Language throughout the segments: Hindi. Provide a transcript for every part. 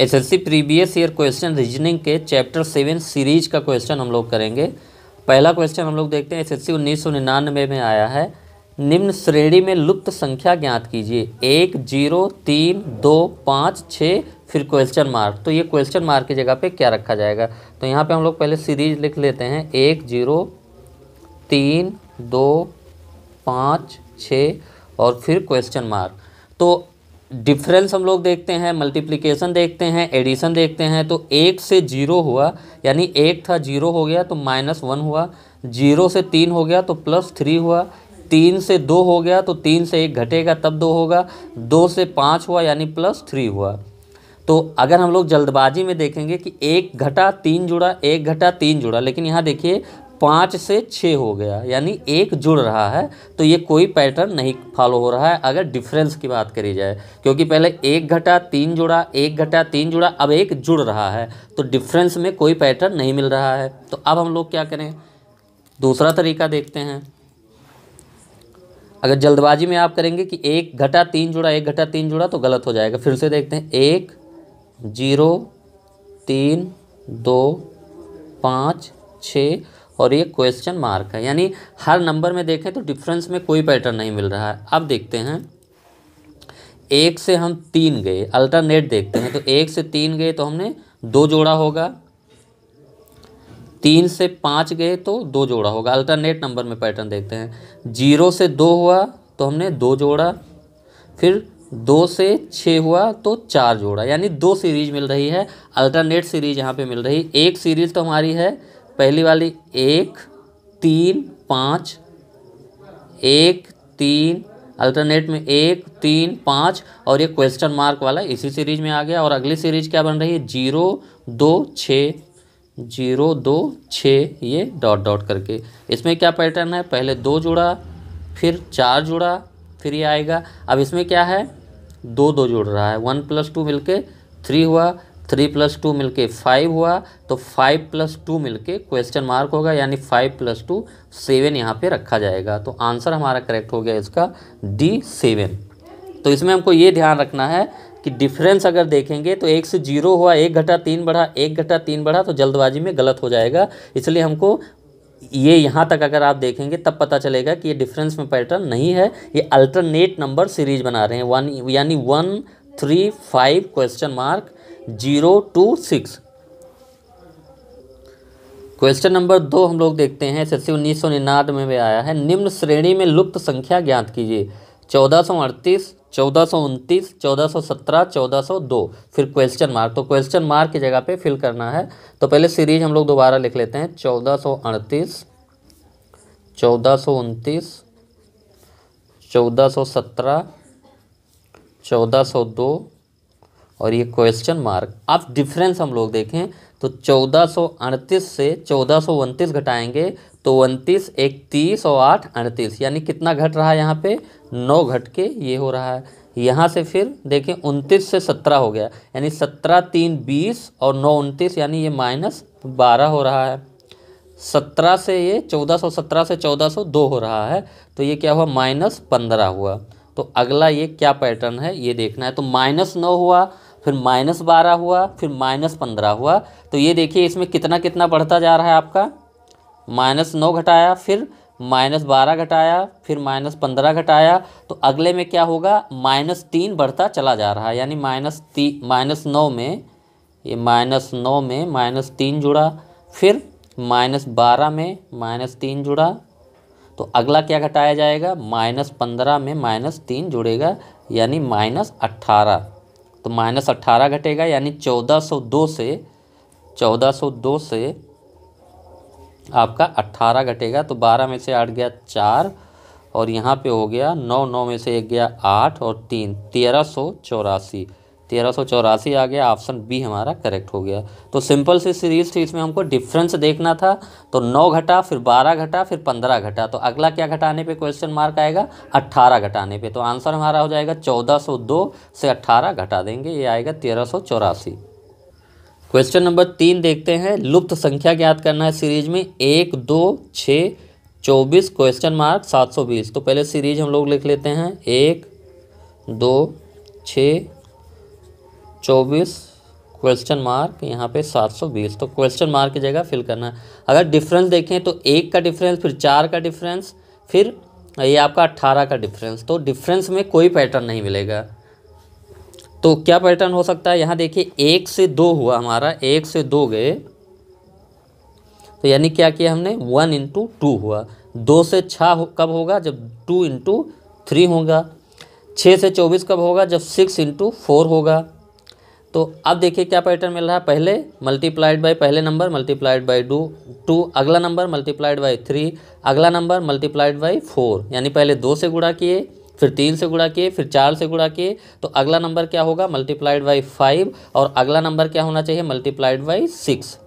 SSC previous year question reasoning के चैप्टर सेवन सीरीज का क्वेश्चन हम लोग करेंगे पहला क्वेश्चन हम लोग देखते हैं एसएससी निन्यानवे में आया है निम्न श्रेणी में लुप्त संख्या ज्ञात कीजिए एक जीरो तीन दो पाँच छः फिर क्वेश्चन मार्क तो ये क्वेश्चन मार्क की जगह पे क्या रखा जाएगा तो यहाँ पे हम लोग पहले सीरीज लिख लेते हैं एक जीरो तीन दो पाँच छः और फिर क्वेश्चन मार्क तो डिफरेंस हम लोग देखते हैं मल्टीप्लिकेशन देखते हैं एडिशन देखते हैं तो एक से जीरो हुआ यानी एक था जीरो हो गया तो माइनस वन हुआ जीरो से तीन हो गया तो प्लस थ्री हुआ तीन से दो हो गया तो तीन से एक घटेगा तब दो होगा दो से पाँच हुआ यानी प्लस थ्री हुआ तो अगर हम लोग जल्दबाजी में देखेंगे कि एक घटा तीन जुड़ा एक घटा तीन जुड़ा लेकिन यहाँ देखिए पाँच से छः हो गया यानी एक जुड़ रहा है तो ये कोई पैटर्न नहीं फॉलो हो रहा है अगर डिफरेंस की बात करी जाए क्योंकि पहले एक घटा तीन जुड़ा एक घटा तीन जुड़ा अब एक जुड़ रहा है तो डिफरेंस में कोई पैटर्न नहीं मिल रहा है तो अब हम लोग क्या करें दूसरा तरीका देखते हैं अगर जल्दबाजी में आप करेंगे कि एक घटा तीन जुड़ा एक घटा तीन जुड़ा तो गलत हो जाएगा फिर से देखते हैं एक जीरो तीन दो पाँच छः और ये क्वेश्चन मार्क है यानी हर नंबर में देखें तो डिफरेंस में कोई पैटर्न नहीं मिल रहा है अब देखते हैं एक से हम तीन गए अल्टरनेट देखते हैं तो एक से तीन गए तो हमने दो जोड़ा होगा तीन से पाँच गए तो दो जोड़ा होगा अल्टरनेट नंबर में पैटर्न देखते हैं जीरो से दो हुआ तो हमने दो जोड़ा फिर दो से छः हुआ तो चार जोड़ा यानी दो सीरीज मिल रही है अल्टरनेट सीरीज यहाँ पे मिल रही एक सीरीज तो हमारी है पहली वाली एक तीन पाँच एक तीन अल्टरनेट में एक तीन पाँच और ये क्वेश्चन मार्क वाला इसी सीरीज में आ गया और अगली सीरीज क्या बन रही है जीरो दो छः जीरो दो छ ये डॉट डॉट करके इसमें क्या पैटर्न है पहले दो जुड़ा फिर चार जुड़ा फिर ये आएगा अब इसमें क्या है दो दो जुड़ रहा है वन प्लस टू मिल के थ्री हुआ थ्री प्लस टू मिल के फाइव हुआ तो फाइव प्लस टू मिल क्वेश्चन मार्क होगा यानी फाइव प्लस टू सेवन यहाँ पे रखा जाएगा तो आंसर हमारा करेक्ट हो गया इसका डी सेवन तो इसमें हमको ये ध्यान रखना है कि डिफरेंस अगर देखेंगे तो एक से जीरो हुआ एक घटा तीन बढ़ा एक घटा तीन बढ़ा तो जल्दबाजी में गलत हो जाएगा इसलिए हमको ये यहाँ तक अगर आप देखेंगे तब पता चलेगा कि ये डिफरेंस में पैटर्न नहीं है ये अल्टरनेट नंबर सीरीज बना रहे हैं वन यानी one three five question mark zero two six question number दो हम लोग देखते हैं एस उन्नीस सौ निन्यानवे में आया है निम्न श्रेणी में लुप्त संख्या ज्ञात कीजिए चौदह सौ अड़तीस चौदह सौ उनतीस चौदह सौ सत्रह चौदह सौ दो फिर क्वेश्चन मार्क तो क्वेश्चन मार्क की जगह पे फिल करना है तो पहले सीरीज हम लोग दोबारा लिख लेते हैं चौदह सौ अड़तीस चौदह सौ उनतीस चौदह सौ सत्रह चौदह सौ दो और ये क्वेश्चन मार्क अब डिफरेंस हम लोग देखें तो चौदह सौ अड़तीस से चौदह सौ उनतीस घटाएंगे तो उनतीस एक तीस और आठ अड़तीस यानी कितना घट रहा है यहाँ पे नौ घट के ये हो रहा है यहाँ से फिर देखें उनतीस से सत्रह हो गया यानी सत्रह तीन बीस और नौ उनतीस यानी ये माइनस बारह हो रहा है सत्रह से ये चौदह सौ सत्रह से चौदह सौ दो हो रहा है तो ये क्या हुआ माइनस पंद्रह हुआ तो अगला ये क्या पैटर्न है ये देखना है तो माइनस नौ हुआ फिर माइनस बारह हुआ फिर माइनस पंद्रह हुआ तो ये देखिए इसमें कितना कितना बढ़ता जा रहा है आपका माइनस नौ घटाया फिर माइनस बारह घटाया फिर माइनस पंद्रह घटाया तो अगले में क्या होगा माइनस तीन बढ़ता चला जा रहा है यानी माइनस ती माइनस नौ में ये माइनस नौ में माइनस तीन जुड़ा फिर माइनस बारह में माइनस तीन जुड़ा तो अगला क्या घटाया जाएगा माइनस पंद्रह में माइनस तीन जुड़ेगा यानी माइनस अट्ठारह तो माइनस अट्ठारह घटेगा यानी चौदह सौ दो से चौदह सौ दो से आपका अट्ठारह घटेगा तो बारह में से आठ गया चार और यहाँ पे हो गया नौ नौ में से एक गया आठ और तीन तेरह सौ चौरासी तेरह आ गया ऑप्शन बी हमारा करेक्ट हो गया तो सिंपल सी सीरीज थी इसमें हमको डिफरेंस देखना था तो 9 घटा फिर 12 घटा फिर 15 घटा तो अगला क्या घटाने पे क्वेश्चन मार्क आएगा 18 घटाने पे तो आंसर हमारा हो जाएगा 1402 से 18 घटा देंगे ये आएगा तेरह क्वेश्चन नंबर तीन देखते हैं लुप्त संख्या ज्ञात करना है सीरीज में एक दो छः चौबीस क्वेश्चन मार्क सात सौ बीस तो पहले सीरीज हम लोग लिख लेते हैं एक दो छः चौबीस क्वेश्चन मार्क यहाँ पे 720 तो क्वेश्चन मार्क की जगह फिल करना है अगर डिफरेंस देखें तो एक का डिफरेंस फिर चार का डिफरेंस फिर ये आपका अट्ठारह का डिफरेंस तो डिफरेंस में कोई पैटर्न नहीं मिलेगा तो क्या पैटर्न हो सकता है यहाँ देखिए एक से दो हुआ हमारा एक से दो गए तो यानी क्या किया हमने वन इंटू टू हुआ दो से छः हो, कब होगा जब टू इंटू थ्री होगा छः से चौबीस कब होगा जब सिक्स इंटू फोर होगा तो अब देखिए क्या पैटर्न मिल रहा है पहले मल्टीप्लाइड बाई पहले number multiplied by two two अगला नंबर मल्टीप्लाइड बाई थ्री अगला नंबर मल्टीप्लाइड बाई फोर यानी पहले दो से गुणा किए फिर तीन से गुणा किए फिर चार से गुणा किए तो अगला नंबर क्या होगा मल्टीप्लाइड बाई फाइव और अगला नंबर क्या होना चाहिए मल्टीप्लाइड बाई सिक्स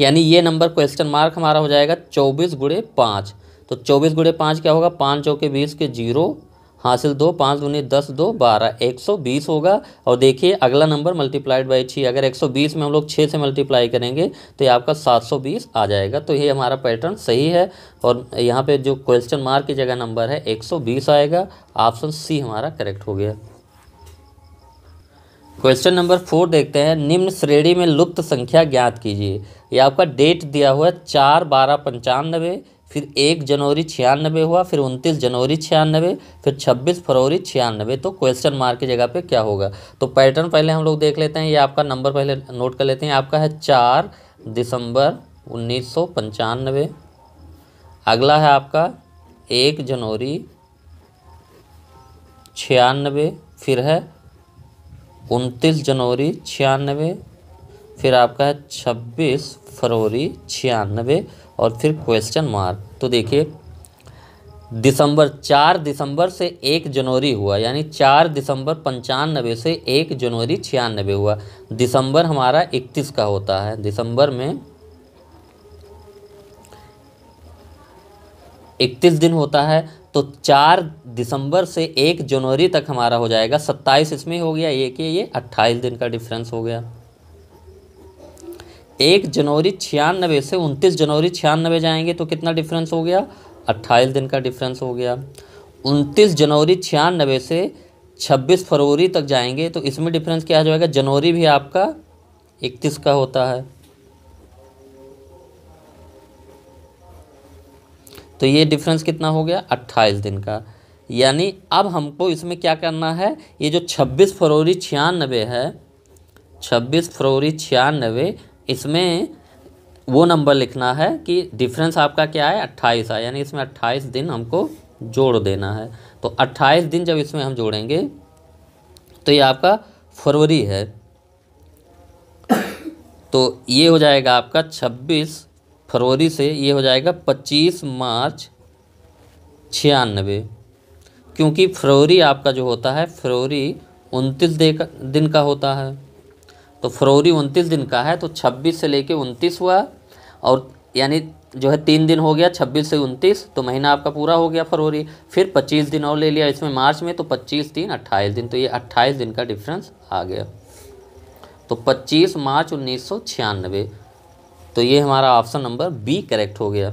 यानी ये नंबर क्वेश्चन मार्क हमारा हो जाएगा चौबीस गुड़े पाँच तो चौबीस गुड़े पाँच क्या होगा पाँच चौके बीस के जीरो हासिल दो पाँच दूनी दस दो बारह एक सौ बीस होगा और देखिए अगला नंबर मल्टीप्लाइड बाई छः अगर एक सौ बीस में हम लोग छः से मल्टीप्लाई करेंगे तो ये आपका सात सौ बीस आ जाएगा तो ये हमारा पैटर्न सही है और यहाँ पे जो क्वेश्चन मार्क की जगह नंबर है एक सौ बीस आएगा ऑप्शन सी हमारा करेक्ट हो गया क्वेश्चन नंबर फोर देखते हैं निम्न श्रेणी में लुप्त संख्या ज्ञात कीजिए यह आपका डेट दिया हुआ है चार बारह पंचानबे फिर एक जनवरी छियानबे हुआ फिर उनतीस जनवरी छियानबे फिर छब्बीस फरवरी छियानबे तो क्वेश्चन मार्क की जगह पे क्या होगा तो पैटर्न पहले हम लोग देख लेते हैं ये आपका नंबर पहले नोट कर लेते हैं आपका है चार दिसंबर उन्नीस सौ पंचानबे अगला है आपका एक जनवरी छियानबे फिर है उनतीस जनवरी छियानबे फिर आपका है छब्बीस फरवरी छियानबे और फिर क्वेश्चन मार्क तो देखिए दिसंबर चार दिसंबर से एक जनवरी हुआ यानी चार दिसंबर पंचानबे से एक जनवरी छियानबे हुआ दिसंबर हमारा इकतीस का होता है दिसंबर में इकतीस दिन होता है तो चार दिसंबर से एक जनवरी तक हमारा हो जाएगा सत्ताईस इसमें हो गया ये कि ये अट्ठाईस दिन का डिफरेंस हो गया एक जनवरी छियानबे से उनतीस जनवरी छियानबे जाएंगे तो कितना डिफरेंस हो गया अट्ठाईस दिन का डिफरेंस हो गया उनतीस जनवरी छियानबे से छब्बीस फरवरी तक जाएंगे तो इसमें डिफरेंस क्या हो जाएगा जनवरी भी आपका इकतीस का होता है तो ये डिफरेंस कितना हो गया अट्ठाईस दिन का यानी अब हमको इसमें क्या करना है ये जो छब्बीस फरवरी छियानबे है छब्बीस फरवरी छियानबे इसमें वो नंबर लिखना है कि डिफरेंस आपका क्या है अट्ठाईस है यानी इसमें अट्ठाईस दिन हमको जोड़ देना है तो अट्ठाईस दिन जब इसमें हम जोड़ेंगे तो ये आपका फरवरी है तो ये हो जाएगा आपका छब्बीस फरवरी से ये हो जाएगा पच्चीस मार्च छियानवे क्योंकि फरवरी आपका जो होता है फरवरी उनतीस दिन का होता है तो फरवरी उनतीस दिन का है तो छब्बीस से लेके उनतीस हुआ और यानी जो है तीन दिन हो गया छब्बीस से उनतीस तो महीना आपका पूरा हो गया फरवरी फिर पच्चीस दिन और ले लिया इसमें मार्च में तो पच्चीस तीन अट्ठाईस दिन तो ये अट्ठाईस दिन का डिफरेंस आ गया तो पच्चीस मार्च उन्नीस तो ये हमारा ऑप्शन नंबर बी करेक्ट हो गया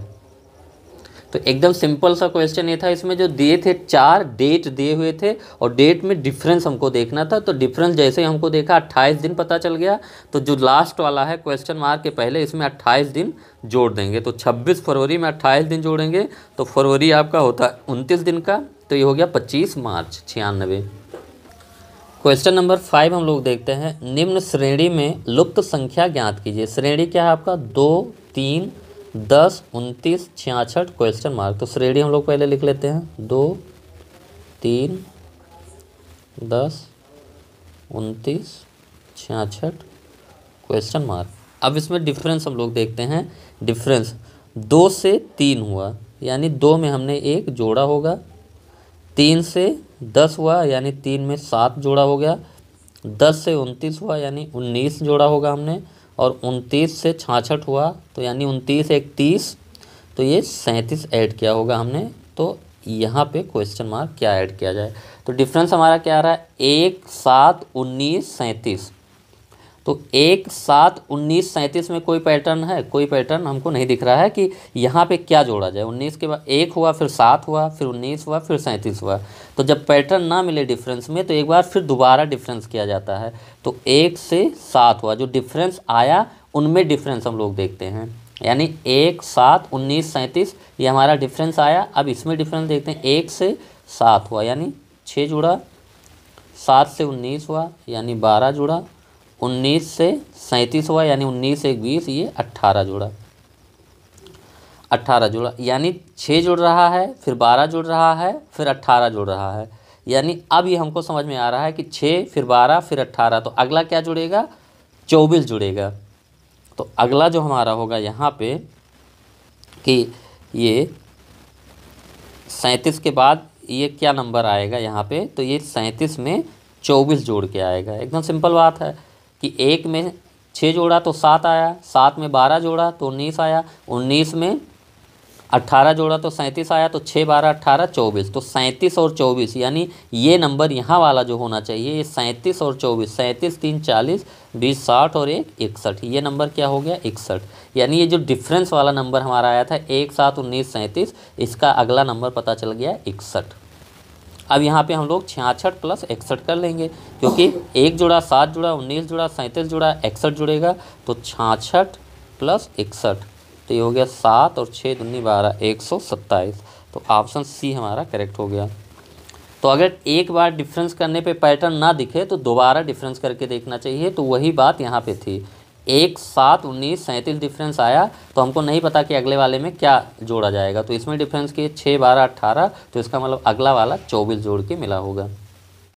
तो एकदम सिंपल सा क्वेश्चन ये था इसमें जो दिए थे चार डेट दिए हुए थे और डेट में डिफरेंस हमको देखना था तो डिफरेंस जैसे ही हमको देखा अट्ठाईस दिन पता चल गया तो जो लास्ट वाला है क्वेश्चन मार्क के पहले इसमें अट्ठाईस दिन जोड़ देंगे तो छब्बीस फरवरी में अट्ठाईस दिन जोड़ेंगे तो फरवरी आपका होता है उनतीस दिन का तो ये हो गया पच्चीस मार्च छियानवे क्वेश्चन नंबर फाइव हम लोग देखते हैं निम्न श्रेणी में लुप्त संख्या ज्ञात कीजिए श्रेणी क्या है आपका दो तीन दस उनतीस छियासठ क्वेश्चन मार्क तो श्रेणी हम लोग पहले लिख लेते हैं दो तीन दस उनतीस छियासठ क्वेश्चन मार्क अब इसमें डिफरेंस हम लोग देखते हैं डिफरेंस दो से तीन हुआ यानी दो में हमने एक जोड़ा होगा तीन से दस हुआ यानी तीन में सात जोड़ा हो गया दस से उनतीस हुआ यानी उन्नीस जोड़ा होगा हमने और उनतीस से छाछठ हुआ तो यानी उनतीस एक तीस तो ये सैंतीस ऐड किया होगा हमने तो यहाँ पे क्वेश्चन मार्क क्या ऐड किया जाए तो डिफरेंस हमारा क्या आ रहा है एक सात उन्नीस सैंतीस तो एक सात उन्नीस सैंतीस में कोई पैटर्न है कोई पैटर्न हमको नहीं दिख रहा है कि यहाँ पे क्या जोड़ा जाए उन्नीस के बाद एक हुआ फिर सात हुआ फिर उन्नीस हुआ फिर सैंतीस हुआ तो जब पैटर्न ना मिले डिफरेंस में तो एक बार फिर दोबारा डिफरेंस किया जाता है तो एक से सात हुआ जो डिफरेंस आया उनमें डिफरेंस हम लोग देखते हैं यानी एक सात उन्नीस सैंतीस ये हमारा डिफरेंस आया अब इसमें डिफरेंस देखते हैं एक से सात हुआ यानी छः जुड़ा सात से उन्नीस हुआ यानी बारह जुड़ा उन्नीस से सैंतीस हुआ यानी उन्नीस से बीस ये अट्ठारह जोड़ा अट्ठारह जोड़ा यानी छः जुड़ रहा है फिर बारह जुड़ रहा है फिर अट्ठारह जुड़ रहा है यानी अब ये हमको समझ में आ रहा है कि छः फिर बारह फिर अट्ठारह तो अगला क्या जुड़ेगा चौबीस जुड़ेगा तो अगला जो हमारा होगा यहाँ पे कि ये सैंतीस के बाद ये क्या नंबर आएगा यहाँ पे तो ये सैंतीस में चौबीस जोड़ के आएगा एकदम सिंपल बात है कि एक में छः जोड़ा तो सात आया सात में बारह जोड़ा तो उन्नीस आया उन्नीस में अट्ठारह जोड़ा तो सैंतीस आया तो छः बारह अट्ठारह चौबीस तो सैंतीस और चौबीस यानी ये नंबर यहाँ वाला जो होना चाहिए ये सैंतीस और चौबीस सैंतीस तीन चालीस बीस साठ और एक इकसठ ये नंबर क्या हो गया इकसठ यानी ये जो डिफरेंस वाला नंबर हमारा आया था एक सात उन्नीस सैंतीस इसका अगला नंबर पता चल गया इकसठ अब यहाँ पे हम लोग छियासठ प्लस इकसठ कर लेंगे क्योंकि एक जुड़ा सात जुड़ा उन्नीस जुड़ा सैंतीस जुड़ा इकसठ जुड़ेगा तो छियासठ प्लस इकसठ तो ये हो गया सात और छः दुन्नी बारह एक सौ सत्ताईस तो ऑप्शन सी हमारा करेक्ट हो गया तो अगर एक बार डिफरेंस करने पे पैटर्न ना दिखे तो दोबारा डिफरेंस करके देखना चाहिए तो वही बात यहाँ पे थी एक सात उन्नीस सैंतीस डिफरेंस आया तो हमको नहीं पता कि अगले वाले में क्या जोड़ा जाएगा तो इसमें डिफरेंस किए छः बारह अट्ठारह तो इसका मतलब अगला वाला चौबीस जोड़ के मिला होगा